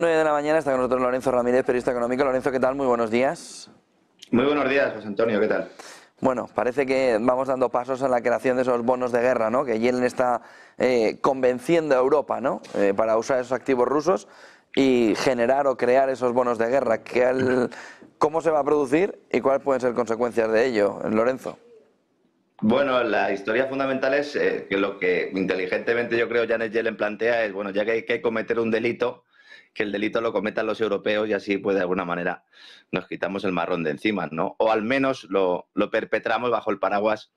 9 de la mañana está con nosotros Lorenzo Ramírez, periodista económico. Lorenzo, ¿qué tal? Muy buenos días. Muy buenos días, José Antonio, ¿qué tal? Bueno, parece que vamos dando pasos en la creación de esos bonos de guerra, ¿no? Que Yellen está eh, convenciendo a Europa, ¿no? Eh, para usar esos activos rusos y generar o crear esos bonos de guerra. ¿Cómo se va a producir y cuáles pueden ser consecuencias de ello, Lorenzo? Bueno, la historia fundamental es eh, que lo que inteligentemente yo creo Janet Yellen plantea es, bueno, ya que hay que cometer un delito, que el delito lo cometan los europeos y así, pues de alguna manera nos quitamos el marrón de encima, ¿no? O al menos lo, perpetramos bajo el paraguas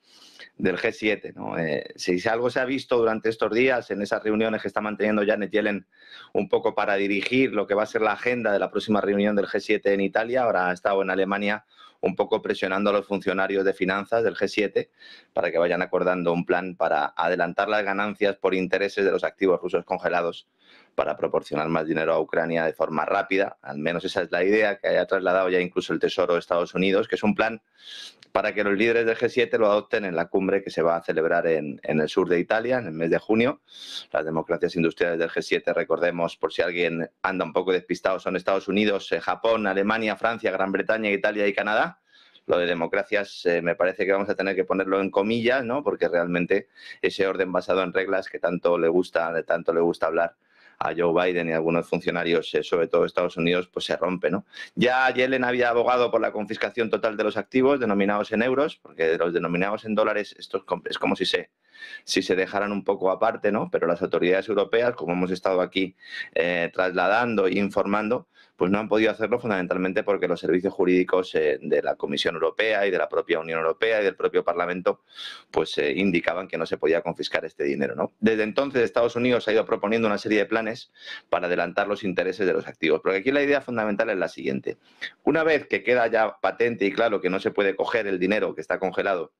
del G7, ¿no? Eh, si algo se ha visto durante estos días en esas reuniones que está manteniendo Janet Yellen un poco para dirigir lo que va a ser la agenda de la próxima reunión del G7 en Italia, ahora ha estado en Alemania un poco presionando a los funcionarios de finanzas del G7 para que vayan acordando un plan para adelantar las ganancias por intereses de los activos rusos congelados para proporcionar más dinero a Ucrania de forma rápida. Al menos esa es la idea que haya trasladado ya incluso el Tesoro de Estados Unidos, que es un plan para que los líderes del G7 lo adopten en la cumbre que se va a celebrar en, el sur de Italia en el mes de junio. Las democracias industriales del G7, recordemos, por si alguien anda un poco despistado, son Estados Unidos, eh, Japón, Alemania, Francia, Gran Bretaña, Italia y Canadá lo de democracias eh, me parece que vamos a tener que ponerlo en comillas, ¿no? Porque realmente ese orden basado en reglas que tanto le gusta, de tanto le gusta hablar a Joe Biden y a algunos funcionarios, eh, sobre todo de Estados Unidos, pues se rompe. ¿no? Ya Yellen había abogado por la confiscación total de los activos denominados en euros, porque de los denominados en dólares esto es como si se si se dejaran un poco aparte, ¿no? Pero las autoridades europeas, como hemos estado aquí eh, trasladando e informando, pues no han podido hacerlo fundamentalmente porque los servicios jurídicos eh, de la Comisión Europea y de la propia Unión Europea y del propio Parlamento, pues eh, indicaban que no se podía confiscar este dinero, Desde entonces Estados Unidos ha ido proponiendo una serie de planes para adelantar los intereses de los activos, porque aquí la idea fundamental es la siguiente. Una vez que queda ya patente y claro que no se puede coger el dinero que está congelado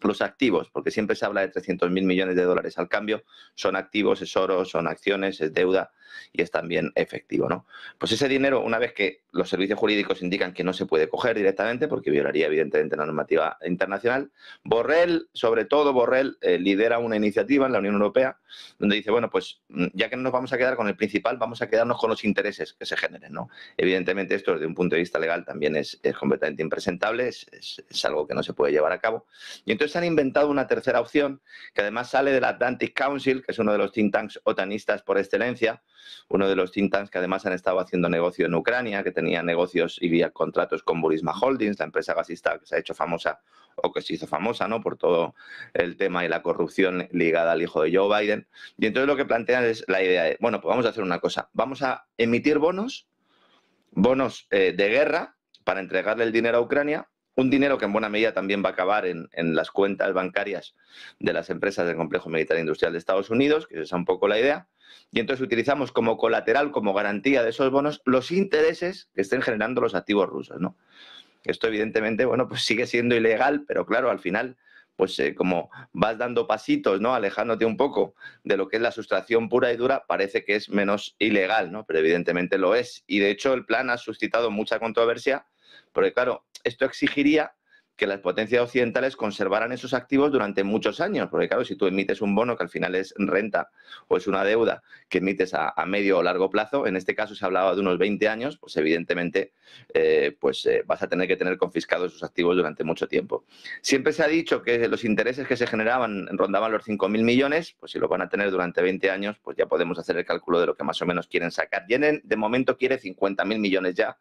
los activos, porque siempre se habla de 300.000 millones de dólares al cambio, son activos, es oro, son acciones, es deuda y es también efectivo, ¿no? Pues ese dinero, una vez que los servicios jurídicos indican que no se puede coger directamente, porque violaría evidentemente la normativa internacional, Borrell, sobre todo Borrell, eh, lidera una iniciativa en la Unión Europea donde dice, bueno, pues mm, ya que no nos vamos a quedar con el principal, vamos a quedarnos con los intereses que se generen, ¿no? Evidentemente esto desde un punto de vista legal también es, completamente impresentable, es algo que no se puede llevar a cabo. Y entonces han inventado una tercera opción que además sale del Atlantic Council, que es uno de los think tanks otanistas por excelencia, uno de los think tanks que además han estado haciendo negocio en Ucrania, que tenía negocios y vía contratos con Burisma Holdings, la empresa gasista que se ha hecho famosa o que se hizo famosa ¿no? por todo el tema y la corrupción ligada al hijo de Joe Biden. Y entonces lo que plantean es la idea de, bueno, pues vamos a hacer una cosa, vamos a emitir bonos, bonos eh, de guerra para entregarle el dinero a Ucrania un dinero que en buena medida también va a acabar en, las cuentas bancarias de las empresas del complejo militar industrial de Estados Unidos, que es un poco la idea, y entonces utilizamos como colateral, como garantía de esos bonos, los intereses que estén generando los activos rusos, ¿no? Esto evidentemente, bueno, pues sigue siendo ilegal, pero claro, al final, pues eh, como vas dando pasitos, ¿no? Alejándote un poco de lo que es la sustracción pura y dura, parece que es menos ilegal, ¿no? Pero evidentemente lo es. Y de hecho el plan ha suscitado mucha controversia, porque claro, esto exigiría que las potencias occidentales conservaran esos activos durante muchos años, porque claro, si tú emites un bono que al final es renta o es una deuda que emites a, medio o largo plazo, en este caso se hablaba de unos 20 años, pues evidentemente eh, pues, eh, vas a tener que tener confiscados esos activos durante mucho tiempo. Siempre se ha dicho que los intereses que se generaban rondaban los 5.000 millones, pues si lo van a tener durante 20 años, pues ya podemos hacer el cálculo de lo que más o menos quieren sacar. de momento quiere 50.000 millones ya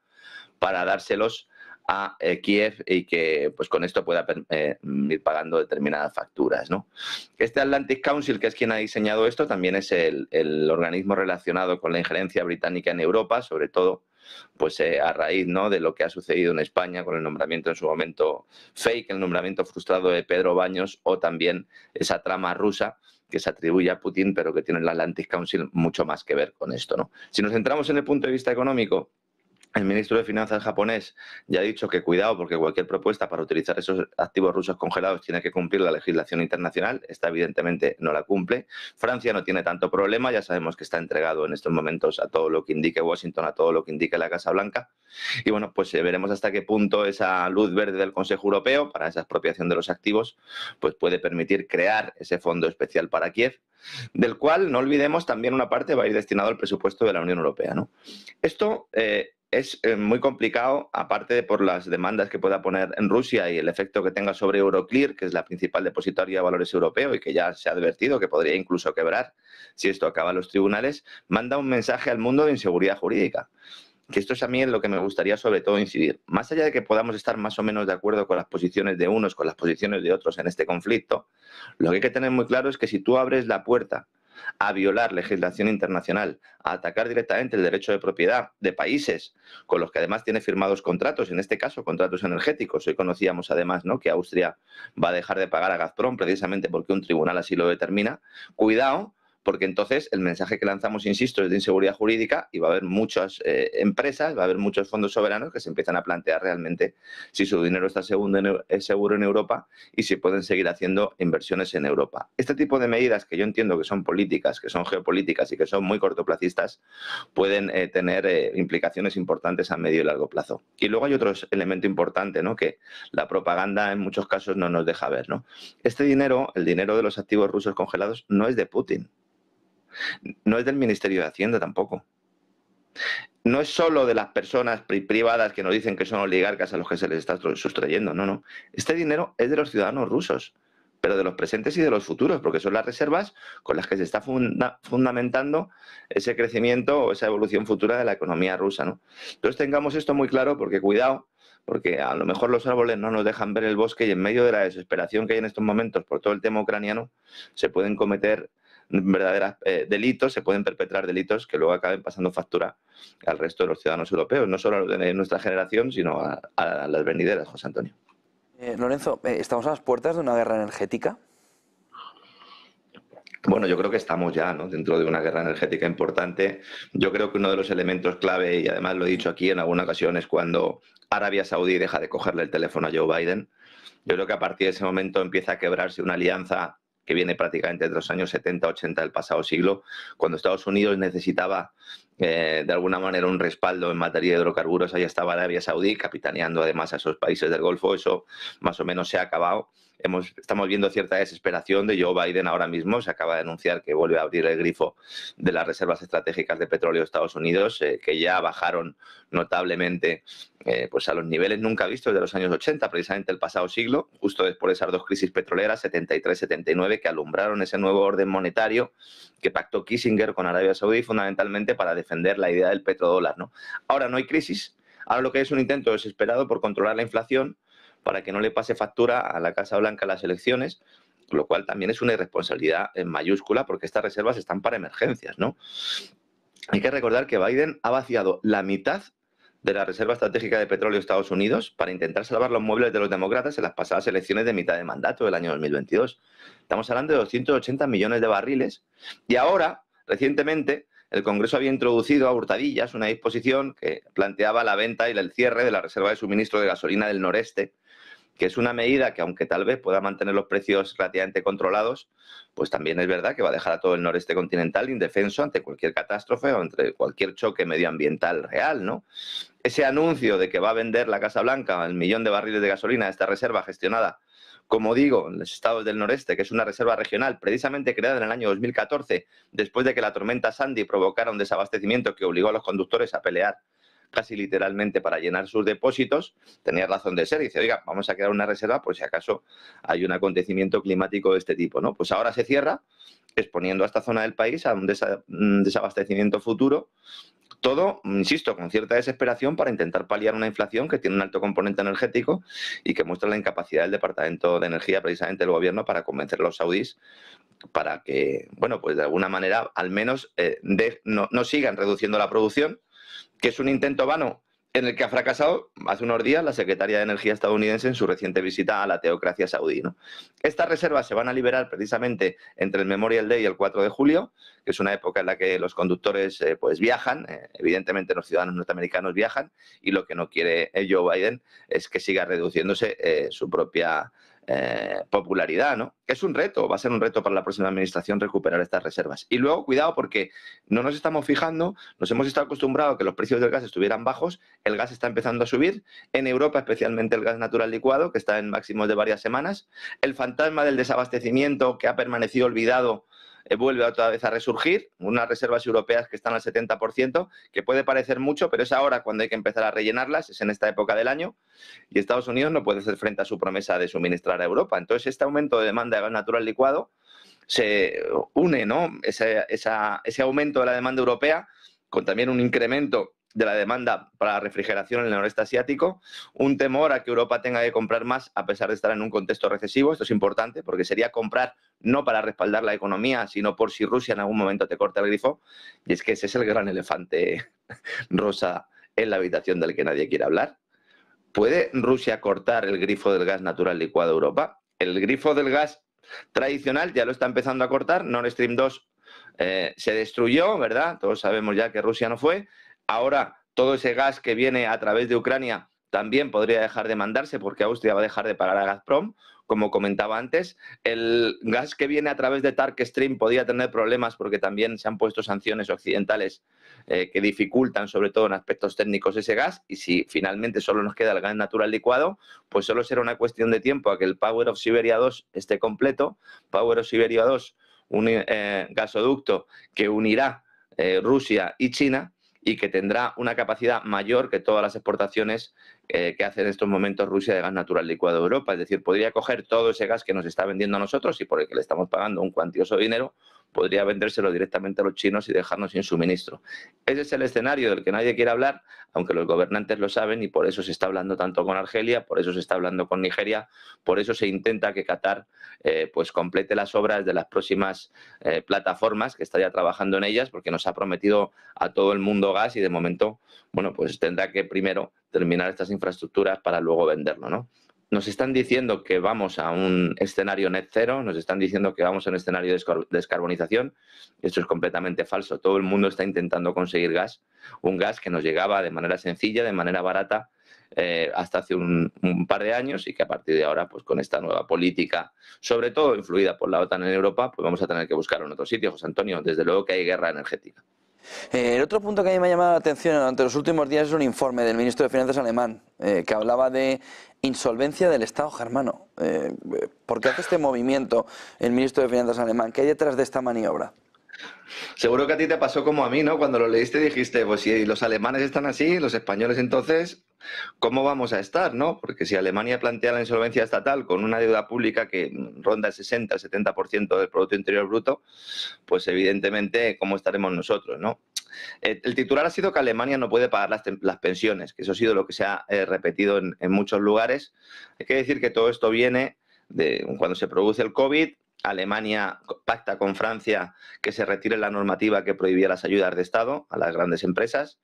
para dárselos a eh, Kiev y que pues con esto pueda eh, mm, ir pagando determinadas facturas. ¿no? Este Atlantic Council, que es quien ha diseñado esto, también es el, organismo relacionado con la injerencia británica en Europa, sobre todo pues eh, a raíz ¿no? de lo que ha sucedido en España con el nombramiento en su momento fake, el nombramiento frustrado de Pedro Baños o también esa trama rusa que se atribuye a Putin, pero que tiene el Atlantic Council mucho más que ver con esto. ¿no? Si nos centramos en el punto de vista económico, el ministro de Finanzas japonés ya ha dicho que cuidado porque cualquier propuesta para utilizar esos activos rusos congelados tiene que cumplir la legislación internacional. Esta evidentemente no la cumple. Francia no tiene tanto problema, ya sabemos que está entregado en estos momentos a todo lo que indique Washington, a todo lo que indique la Casa Blanca. Y bueno, pues eh, veremos hasta qué punto esa luz verde del Consejo Europeo para esa expropiación de los activos pues puede permitir crear ese fondo especial para Kiev, del cual no olvidemos también una parte va a ir destinado al presupuesto de la Unión Europea. ¿no? Esto eh, es eh, muy complicado, aparte de por las demandas que pueda poner en Rusia y el efecto que tenga sobre Euroclear, que es la principal depositaria de valores europeo y que ya se ha advertido que podría incluso quebrar si esto acaba en los tribunales, manda un mensaje al mundo de inseguridad jurídica. Que esto es a mí en lo que me gustaría sobre todo incidir. Más allá de que podamos estar más o menos de acuerdo con las posiciones de unos, con las posiciones de otros en este conflicto, lo que hay que tener muy claro es que si tú abres la puerta a violar legislación internacional, a atacar directamente el derecho de propiedad de países con los que además tiene firmados contratos, en este caso contratos energéticos. Hoy conocíamos además ¿no? que Austria va a dejar de pagar a Gazprom precisamente porque un tribunal así lo determina. Cuidado porque entonces el mensaje que lanzamos, insisto, es de inseguridad jurídica y va a haber muchas eh, empresas, va a haber muchos fondos soberanos que se empiezan a plantear realmente si su dinero está seguro en Europa y si pueden seguir haciendo inversiones en Europa. Este tipo de medidas que yo entiendo que son políticas, que son geopolíticas y que son muy cortoplacistas, pueden eh, tener eh, implicaciones importantes a medio y largo plazo. Y luego hay otro elemento importante, que la propaganda en muchos casos no nos deja ver. ¿no? Este dinero, el dinero de los activos rusos congelados, no es de Putin. No es del Ministerio de Hacienda tampoco. No es solo de las personas privadas que nos dicen que son oligarcas a los que se les está sustrayendo, no, no. Este dinero es de los ciudadanos rusos, pero de los presentes y de los futuros, porque son las reservas con las que se está fundamentando ese crecimiento o esa evolución futura de la economía rusa. ¿no? Entonces tengamos esto muy claro, porque cuidado, porque a lo mejor los árboles no nos dejan ver el bosque y en medio de la desesperación que hay en estos momentos por todo el tema ucraniano, se pueden cometer verdaderos eh, delitos, se pueden perpetrar delitos que luego acaben pasando factura al resto de los ciudadanos europeos, no solo a nuestra generación, sino a, las venideras, José Antonio. Eh, Lorenzo, eh, ¿estamos a las puertas de una guerra energética? Bueno, yo creo que estamos ya ¿no? dentro de una guerra energética importante. Yo creo que uno de los elementos clave, y además lo he dicho aquí en alguna ocasión, es cuando Arabia Saudí deja de cogerle el teléfono a Joe Biden. Yo creo que a partir de ese momento empieza a quebrarse una alianza que viene prácticamente de los años 70-80 del pasado siglo, cuando Estados Unidos necesitaba eh, de alguna manera un respaldo en materia de hidrocarburos, ahí estaba Arabia Saudí capitaneando además a esos países del Golfo, eso más o menos se ha acabado estamos viendo cierta desesperación de Joe Biden ahora mismo. Se acaba de anunciar que vuelve a abrir el grifo de las reservas estratégicas de petróleo de Estados Unidos, eh, que ya bajaron notablemente eh, pues a los niveles nunca vistos de los años 80, precisamente el pasado siglo, justo después de esas dos crisis petroleras, 73-79, que alumbraron ese nuevo orden monetario que pactó Kissinger con Arabia Saudí fundamentalmente para defender la idea del petrodólar. ¿no? Ahora no hay crisis, ahora lo que es un intento desesperado por controlar la inflación para que no le pase factura a la Casa Blanca las elecciones, lo cual también es una irresponsabilidad en mayúscula porque estas reservas están para emergencias, ¿no? Hay que recordar que Biden ha vaciado la mitad de la Reserva Estratégica de Petróleo de Estados Unidos para intentar salvar los muebles de los demócratas en las pasadas elecciones de mitad de mandato del año 2022. Estamos hablando de 280 millones de barriles y ahora, recientemente, el Congreso había introducido a hurtadillas una disposición que planteaba la venta y el cierre de la Reserva de Suministro de Gasolina del Noreste, que es una medida que aunque tal vez pueda mantener los precios relativamente controlados, pues también es verdad que va a dejar a todo el noreste continental indefenso ante cualquier catástrofe o ante cualquier choque medioambiental real, ¿no? Ese anuncio de que va a vender la Casa Blanca el millón de barriles de gasolina, esta reserva gestionada, como digo, en los estados del noreste, que es una reserva regional precisamente creada en el año 2014, después de que la tormenta Sandy provocara un desabastecimiento que obligó a los conductores a pelear casi literalmente para llenar sus depósitos, tenía razón de ser. dice, oiga, vamos a crear una reserva por si acaso hay un acontecimiento climático de este tipo, ¿no? Pues ahora se cierra exponiendo a esta zona del país a un, desabastecimiento futuro todo, insisto, con cierta desesperación para intentar paliar una inflación que tiene un alto componente energético y que muestra la incapacidad del Departamento de Energía, precisamente del Gobierno, para convencer a los saudíes para que, bueno, pues de alguna manera al menos eh, no sigan reduciendo la producción, que es un intento vano en el que ha fracasado hace unos días la secretaria de Energía estadounidense en su reciente visita a la teocracia saudí. Estas reservas se van a liberar precisamente entre el Memorial Day y el 4 de julio, que es una época en la que los conductores eh, pues viajan, eh, evidentemente los ciudadanos norteamericanos viajan, y lo que no quiere Joe Biden es que siga reduciéndose eh, su propia eh, popularidad, ¿no? Es un reto, va a ser un reto para la próxima administración recuperar estas reservas. Y luego, cuidado, porque no nos estamos fijando, nos hemos estado acostumbrados a que los precios del gas estuvieran bajos, el gas está empezando a subir, en Europa especialmente el gas natural licuado, que está en máximos de varias semanas, el fantasma del desabastecimiento que ha permanecido olvidado eh, vuelve otra vez a resurgir, unas reservas europeas que están al 70%, que puede parecer mucho, pero es ahora cuando hay que empezar a rellenarlas, es en esta época del año, y Estados Unidos no puede hacer frente a su promesa de suministrar a Europa. Entonces, este aumento de demanda de gas natural licuado se une, ¿no? Ese, ese aumento de la demanda europea con también un incremento de la demanda para la refrigeración en el noreste asiático, un temor a que Europa tenga que comprar más a pesar de estar en un contexto recesivo, esto es importante porque sería comprar no para respaldar la economía, sino por si Rusia en algún momento te corta el grifo, y es que ese es el gran elefante rosa en la habitación del que nadie quiere hablar. ¿Puede Rusia cortar el grifo del gas natural licuado a Europa? El grifo del gas tradicional ya lo está empezando a cortar, Nord Stream 2 eh, se destruyó, ¿verdad? Todos sabemos ya que Rusia no fue, Ahora, todo ese gas que viene a través de Ucrania también podría dejar de mandarse porque Austria va a dejar de pagar a Gazprom, como comentaba antes. El gas que viene a través de Tark Stream podría tener problemas porque también se han puesto sanciones occidentales eh, que dificultan, sobre todo en aspectos técnicos, ese gas. Y si finalmente solo nos queda el gas natural licuado, pues solo será una cuestión de tiempo a que el Power of Siberia 2 esté completo. Power of Siberia 2, un eh, gasoducto que unirá eh, Rusia y China y que tendrá una capacidad mayor que todas las exportaciones eh, que hace en estos momentos Rusia de gas natural licuado a Europa. Es decir, podría coger todo ese gas que nos está vendiendo a nosotros y por el que le estamos pagando un cuantioso dinero podría vendérselo directamente a los chinos y dejarnos sin suministro. Ese es el escenario del que nadie quiere hablar, aunque los gobernantes lo saben y por eso se está hablando tanto con Argelia, por eso se está hablando con Nigeria, por eso se intenta que Qatar eh, pues complete las obras de las próximas eh, plataformas que está ya trabajando en ellas, porque nos ha prometido a todo el mundo gas y de momento, bueno, pues tendrá que primero terminar estas infraestructuras para luego venderlo, ¿no? nos están diciendo que vamos a un escenario net cero, nos están diciendo que vamos a un escenario de descarbonización. Esto es completamente falso. Todo el mundo está intentando conseguir gas, un gas que nos llegaba de manera sencilla, de manera barata, eh, hasta hace un, par de años y que a partir de ahora, pues con esta nueva política, sobre todo influida por la OTAN en Europa, pues vamos a tener que buscar en otro sitio. José Antonio, desde luego que hay guerra energética. Eh, el otro punto que a mí me ha llamado la atención durante los últimos días es un informe del ministro de Finanzas alemán eh, que hablaba de insolvencia del Estado germano. Eh, ¿Por qué hace este movimiento el ministro de Finanzas alemán? ¿Qué hay detrás de esta maniobra? Seguro que a ti te pasó como a mí, ¿no? Cuando lo leíste dijiste, pues si los alemanes están así, los españoles entonces ¿Cómo vamos a estar? ¿no? Porque si Alemania plantea la insolvencia estatal con una deuda pública que ronda el 60-70% del Producto Interior Bruto, pues evidentemente, ¿cómo estaremos nosotros? ¿no? Eh, el titular ha sido que Alemania no puede pagar las, pensiones, que eso ha sido lo que se ha eh, repetido en, en muchos lugares. Hay que decir que todo esto viene de cuando se produce el COVID, Alemania pacta con Francia que se retire la normativa que prohibía las ayudas de Estado a las grandes empresas.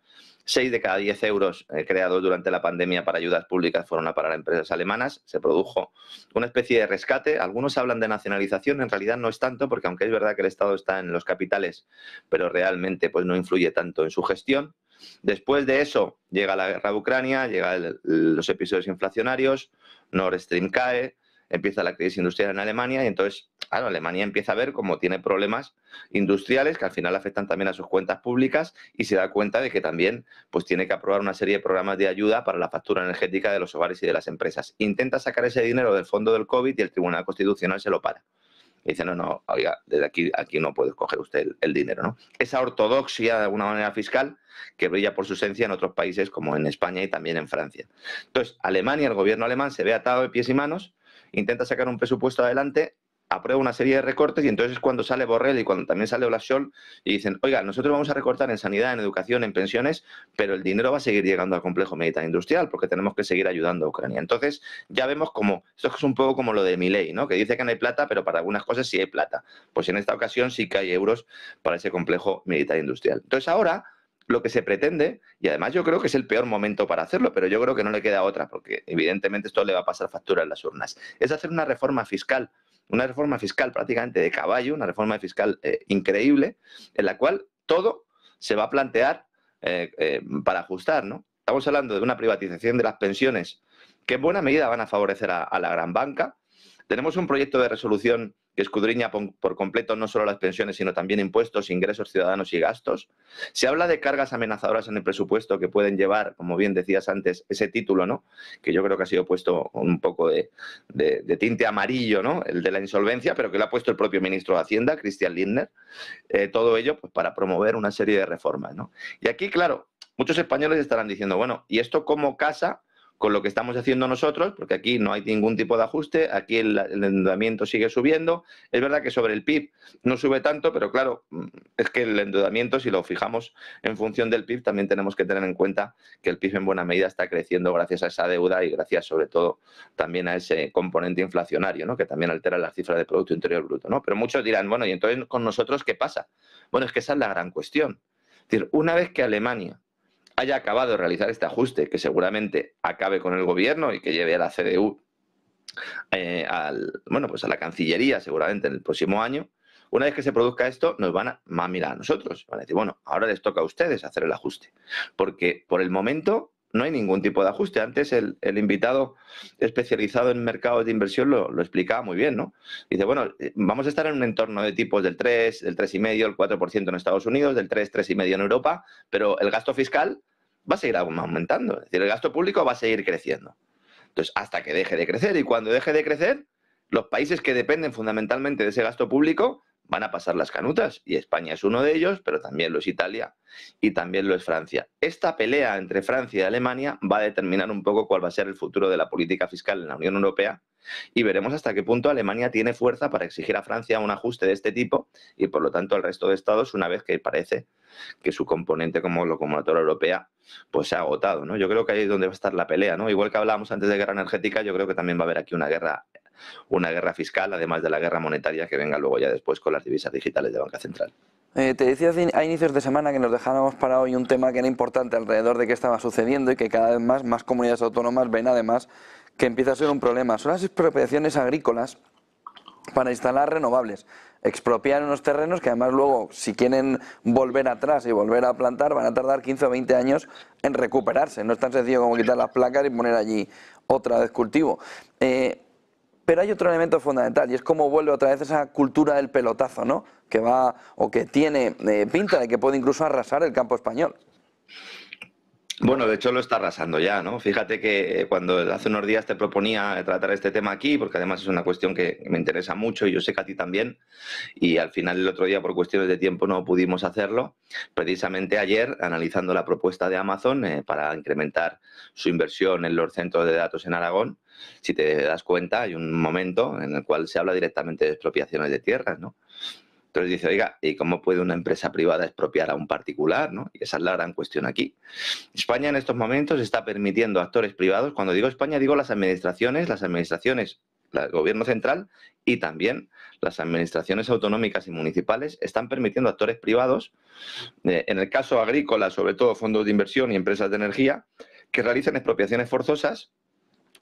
6 de cada 10 euros eh, creados durante la pandemia para ayudas públicas fueron a parar a empresas alemanas. Se produjo una especie de rescate. Algunos hablan de nacionalización, en realidad no es tanto, porque aunque es verdad que el Estado está en los capitales, pero realmente pues, no influye tanto en su gestión. Después de eso llega la guerra de Ucrania, llegan los episodios inflacionarios, Nord Stream cae, empieza la crisis industrial en Alemania y entonces, Alemania empieza a ver cómo tiene problemas industriales que al final afectan también a sus cuentas públicas y se da cuenta de que también pues tiene que aprobar una serie de programas de ayuda para la factura energética de los hogares y de las empresas. Intenta sacar ese dinero del fondo del COVID y el Tribunal Constitucional se lo para. dice, no, no, oiga, desde aquí, aquí no puede coger usted el, dinero, ¿no? Esa ortodoxia, de alguna manera, fiscal que brilla por su esencia en otros países como en España y también en Francia. Entonces, Alemania, el gobierno alemán, se ve atado de pies y manos intenta sacar un presupuesto adelante, aprueba una serie de recortes y entonces cuando sale Borrell y cuando también sale Olaschol y dicen, oiga, nosotros vamos a recortar en sanidad, en educación, en pensiones, pero el dinero va a seguir llegando al complejo militar industrial porque tenemos que seguir ayudando a Ucrania. Entonces ya vemos como, esto es un poco como lo de Milei, ¿no? que dice que no hay plata, pero para algunas cosas sí hay plata. Pues en esta ocasión sí que hay euros para ese complejo militar industrial. Entonces ahora lo que se pretende, y además yo creo que es el peor momento para hacerlo, pero yo creo que no le queda otra, porque evidentemente esto le va a pasar factura en las urnas, es hacer una reforma fiscal, una reforma fiscal prácticamente de caballo, una reforma fiscal eh, increíble, en la cual todo se va a plantear eh, eh, para ajustar, ¿no? Estamos hablando de una privatización de las pensiones que en buena medida van a favorecer a la gran banca. Tenemos un proyecto de resolución que escudriña por completo no solo las pensiones, sino también impuestos, ingresos ciudadanos y gastos. Se habla de cargas amenazadoras en el presupuesto que pueden llevar, como bien decías antes, ese título, ¿no? Que yo creo que ha sido puesto un poco de, tinte amarillo, ¿no? El de la insolvencia, pero que lo ha puesto el propio ministro de Hacienda, Christian Lindner. Eh, todo ello, pues, para promover una serie de reformas, Y aquí, claro, muchos españoles estarán diciendo, bueno, ¿y esto cómo casa? con lo que estamos haciendo nosotros, porque aquí no hay ningún tipo de ajuste, aquí el, endeudamiento sigue subiendo. Es verdad que sobre el PIB no sube tanto, pero claro, mm, es que el endeudamiento, si lo fijamos en función del PIB, también tenemos que tener en cuenta que el PIB en buena medida está creciendo gracias a esa deuda y gracias sobre todo también a ese componente inflacionario, ¿no? que también altera la cifra de Producto Interior Bruto. ¿no? Pero muchos dirán, bueno, ¿y entonces con nosotros qué pasa? Bueno, es que esa es la gran cuestión. Es decir, una vez que Alemania haya acabado de realizar este ajuste, que seguramente acabe con el gobierno y que lleve a la CDU eh, al, bueno, pues a la Cancillería seguramente en el próximo año, una vez que se produzca esto, nos van a, van a mirar a nosotros. Van a decir, bueno, ahora les toca a ustedes hacer el ajuste. Porque por el momento no hay ningún tipo de ajuste. Antes el, invitado especializado en mercados de inversión lo, explicaba muy bien, ¿no? Dice, bueno, eh, vamos a estar en un entorno de tipos del 3, del 3,5, el 4% en Estados Unidos, del 3, 3,5 en Europa, pero el gasto fiscal va a seguir aumentando. Es decir, el gasto público va a seguir creciendo. Entonces, hasta que deje de crecer. Y cuando deje de crecer, los países que dependen fundamentalmente de ese gasto público van a pasar las canutas y España es uno de ellos, pero también lo es Italia y también lo es Francia. Esta pelea entre Francia y Alemania va a determinar un poco cuál va a ser el futuro de la política fiscal en la Unión Europea y veremos hasta qué punto Alemania tiene fuerza para exigir a Francia un ajuste de este tipo y por lo tanto al resto de estados una vez que parece que su componente como locomotora europea pues se ha agotado, ¿no? Yo creo que ahí es donde va a estar la pelea, ¿no? Igual que hablábamos antes de guerra energética, yo creo que también va a haber aquí una guerra una guerra fiscal, además de la guerra monetaria que venga luego ya después con las divisas digitales de Banca Central. Eh, te decía a inicios de semana que nos dejáramos para hoy un tema que era importante alrededor de qué estaba sucediendo y que cada vez más, más comunidades autónomas ven además que empieza a ser un problema. Son las expropiaciones agrícolas para instalar renovables. Expropiar unos terrenos que además luego, si quieren volver atrás y volver a plantar, van a tardar 15 o 20 años en recuperarse. No es tan sencillo como quitar las placas y poner allí otra vez cultivo. Eh, pero hay otro elemento fundamental y es cómo vuelve otra vez esa cultura del pelotazo, ¿no? Que va o que tiene eh, pinta de que puede incluso arrasar el campo español. Bueno, de hecho lo está arrasando ya, ¿no? Fíjate que eh, cuando hace unos días te proponía tratar este tema aquí, porque además es una cuestión que me interesa mucho y yo sé que a ti también, y al final el otro día por cuestiones de tiempo no pudimos hacerlo, precisamente ayer analizando la propuesta de Amazon eh, para incrementar su inversión en los centros de datos en Aragón, si te das cuenta, hay un momento en el cual se habla directamente de expropiaciones de tierras, ¿no? Entonces dice, oiga, ¿y cómo puede una empresa privada expropiar a un particular? ¿no? Y esa es la gran cuestión aquí. España en estos momentos está permitiendo a actores privados, cuando digo España digo las administraciones, las administraciones, el gobierno central y también las administraciones autonómicas y municipales están permitiendo a actores privados, eh, en el caso agrícola, sobre todo fondos de inversión y empresas de energía, que realicen expropiaciones forzosas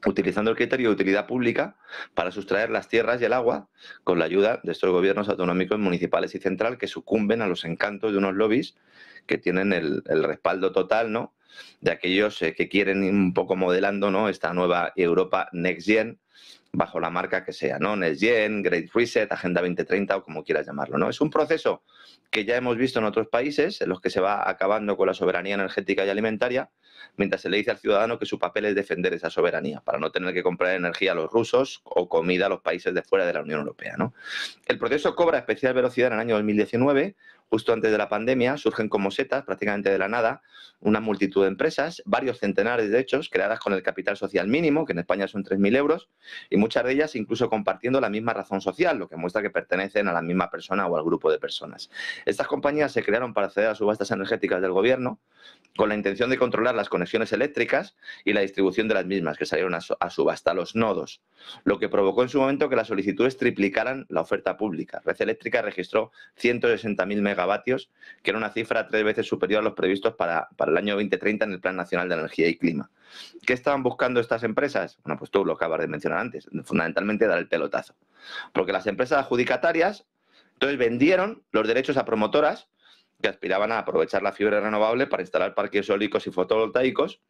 utilizando el criterio de utilidad pública para sustraer las tierras y el agua con la ayuda de estos gobiernos autonómicos, municipales y central que sucumben a los encantos de unos lobbies que tienen el, respaldo total, ¿no? de aquellos eh, que quieren ir un poco modelando ¿no? esta nueva Europa Next Gen bajo la marca que sea, ¿no? Nesyen, Great Reset, Agenda 2030 o como quieras llamarlo, ¿no? Es un proceso que ya hemos visto en otros países en los que se va acabando con la soberanía energética y alimentaria, mientras se le dice al ciudadano que su papel es defender esa soberanía para no tener que comprar energía a los rusos o comida a los países de fuera de la Unión Europea, ¿no? El proceso cobra especial velocidad en el año 2019 justo antes de la pandemia, surgen como setas, prácticamente de la nada, una multitud de empresas, varios centenares de hechos, creadas con el capital social mínimo, que en España son 3.000 euros, y muchas de ellas incluso compartiendo la misma razón social, lo que muestra que pertenecen a la misma persona o al grupo de personas. Estas compañías se crearon para acceder a subastas energéticas del gobierno, con la intención de controlar las conexiones eléctricas y la distribución de las mismas, que salieron a subasta los nodos, lo que provocó en su momento que las solicitudes triplicaran la oferta pública. Red Eléctrica registró 160.000 megavatios que era una cifra tres veces superior a los previstos para, el año 2030 en el Plan Nacional de Energía y Clima. ¿Qué estaban buscando estas empresas? Bueno, pues tú lo acabas de mencionar antes, fundamentalmente dar el pelotazo. Porque las empresas adjudicatarias, entonces vendieron los derechos a promotoras que aspiraban a aprovechar la fibra renovable para instalar parques eólicos y fotovoltaicos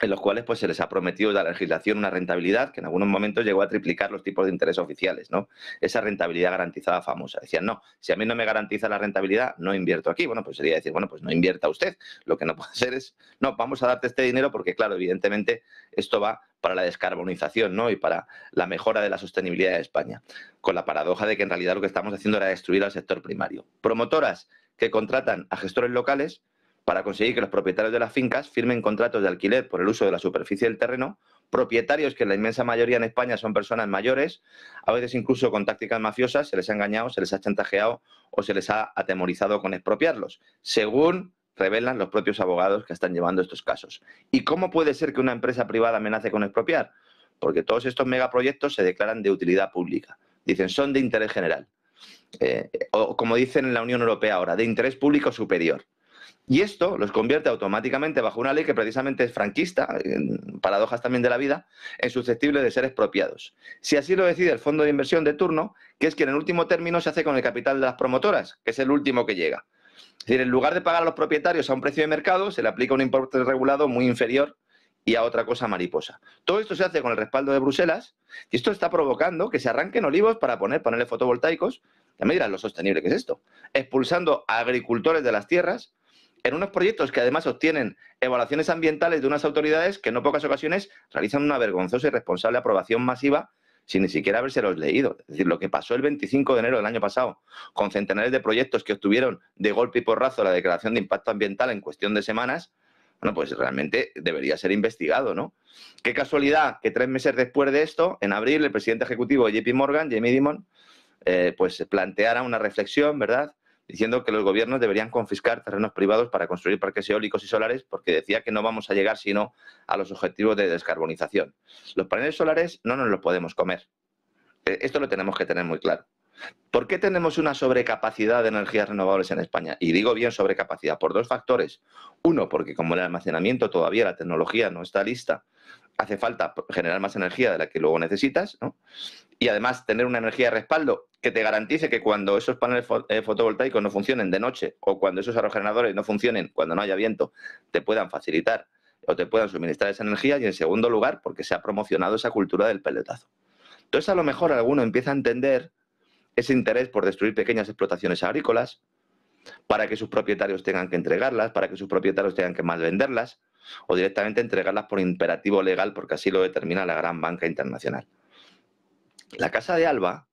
en los cuales pues, se les ha prometido la legislación una rentabilidad que en algunos momentos llegó a triplicar los tipos de interés oficiales, ¿no? Esa rentabilidad garantizada famosa. Decían, no, si a mí no me garantiza la rentabilidad, no invierto aquí. Bueno, pues sería decir, bueno, pues no invierta usted. Lo que no puede ser es, no, vamos a darte este dinero porque, claro, evidentemente esto va para la descarbonización ¿no? y para la mejora de la sostenibilidad de España, con la paradoja de que en realidad lo que estamos haciendo era destruir al sector primario. Promotoras que contratan a gestores locales para conseguir que los propietarios de las fincas firmen contratos de alquiler por el uso de la superficie del terreno, propietarios que en la inmensa mayoría en España son personas mayores, a veces incluso con tácticas mafiosas, se les ha engañado, se les ha chantajeado o se les ha atemorizado con expropiarlos, según revelan los propios abogados que están llevando estos casos. ¿Y cómo puede ser que una empresa privada amenace con expropiar? Porque todos estos megaproyectos se declaran de utilidad pública. Dicen, son de interés general. Eh, o como dicen en la Unión Europea ahora, de interés público superior. Y esto los convierte automáticamente, bajo una ley que precisamente es franquista, paradojas también de la vida, en susceptibles de ser expropiados. Si así lo decide el fondo de inversión de turno, que es quien en último término se hace con el capital de las promotoras, que es el último que llega. Es decir, en lugar de pagar a los propietarios a un precio de mercado, se le aplica un importe regulado muy inferior y a otra cosa mariposa. Todo esto se hace con el respaldo de Bruselas y esto está provocando que se arranquen olivos para poner paneles fotovoltaicos. Ya me lo sostenible que es esto. Expulsando a agricultores de las tierras en unos proyectos que además obtienen evaluaciones ambientales de unas autoridades que en no pocas ocasiones realizan una vergonzosa y responsable aprobación masiva sin ni siquiera habérselos leído. Es decir, lo que pasó el 25 de enero del año pasado, con centenares de proyectos que obtuvieron de golpe y porrazo la declaración de impacto ambiental en cuestión de semanas, bueno, pues realmente debería ser investigado, ¿no? Qué casualidad que tres meses después de esto, en abril, el presidente ejecutivo de JP Morgan, Jamie Dimon, eh, pues planteara una reflexión, ¿verdad?, diciendo que los gobiernos deberían confiscar terrenos privados para construir parques eólicos y solares porque decía que no vamos a llegar sino a los objetivos de descarbonización. Los paneles solares no nos los podemos comer. Eh, esto lo tenemos que tener muy claro. ¿Por qué tenemos una sobrecapacidad de energías renovables en España? Y digo bien sobrecapacidad por dos factores. Uno, porque como el almacenamiento todavía la tecnología no está lista, hace falta generar más energía de la que luego necesitas, Y además tener una energía de respaldo que te garantice que cuando esos paneles eh, fotovoltaicos no funcionen de noche o cuando esos aerogeneradores no funcionen cuando no haya viento, te puedan facilitar o te puedan suministrar esa energía. Y en segundo lugar, porque se ha promocionado esa cultura del pelotazo. Entonces, a lo mejor alguno empieza a entender ese interés por destruir pequeñas explotaciones agrícolas para que sus propietarios tengan que entregarlas, para que sus propietarios tengan que malvenderlas, venderlas o directamente entregarlas por imperativo legal porque así lo determina la gran banca internacional. La Casa de Alba,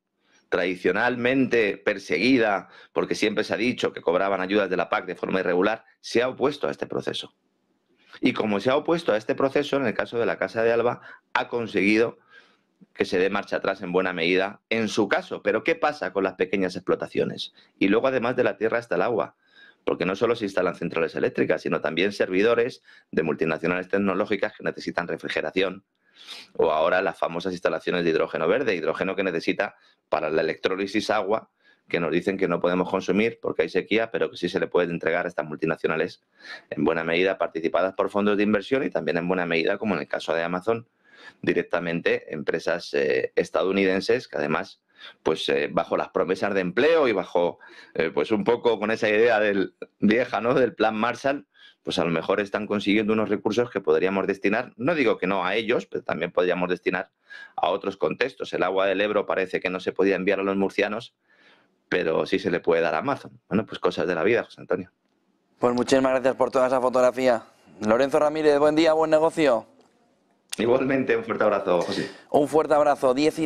tradicionalmente perseguida porque siempre se ha dicho que cobraban ayudas de la PAC de forma irregular, se ha opuesto a este proceso. Y como se ha opuesto a este proceso, en el caso de la Casa de Alba, ha conseguido que se dé marcha atrás en buena medida en su caso. Pero ¿qué pasa con las pequeñas explotaciones? Y luego, además de la tierra está el agua, porque no solo se instalan centrales eléctricas, sino también servidores de multinacionales tecnológicas que necesitan refrigeración, o ahora las famosas instalaciones de hidrógeno verde, hidrógeno que necesita para la electrólisis agua, que nos dicen que no podemos consumir porque hay sequía, pero que sí se le puede entregar a estas multinacionales en buena medida participadas por fondos de inversión y también en buena medida, como en el caso de Amazon, directamente empresas eh, estadounidenses que además pues eh, bajo las promesas de empleo y bajo, eh, pues un poco con esa idea del vieja, ¿no? Del plan Marshall, pues a lo mejor están consiguiendo unos recursos que podríamos destinar, no digo que no a ellos, pero también podríamos destinar a otros contextos. El agua del Ebro parece que no se podía enviar a los murcianos, pero sí se le puede dar a Amazon. Bueno, pues cosas de la vida, José Antonio. Pues muchísimas gracias por toda esa fotografía. Lorenzo Ramírez, buen día, buen negocio. Igualmente, un fuerte abrazo, José. Un fuerte abrazo. Diez